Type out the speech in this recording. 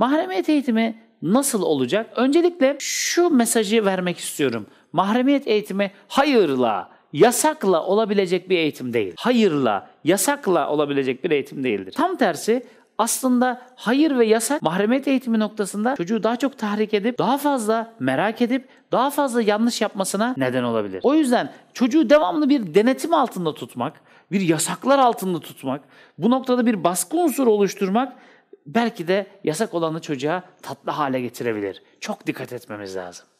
Mahremiyet eğitimi nasıl olacak? Öncelikle şu mesajı vermek istiyorum. Mahremiyet eğitimi hayırla, yasakla olabilecek bir eğitim değil. Hayırla, yasakla olabilecek bir eğitim değildir. Tam tersi aslında hayır ve yasak mahremiyet eğitimi noktasında çocuğu daha çok tahrik edip, daha fazla merak edip, daha fazla yanlış yapmasına neden olabilir. O yüzden çocuğu devamlı bir denetim altında tutmak, bir yasaklar altında tutmak, bu noktada bir baskı unsuru oluşturmak belki de yasak olanı çocuğa tatlı hale getirebilir. Çok dikkat etmemiz lazım.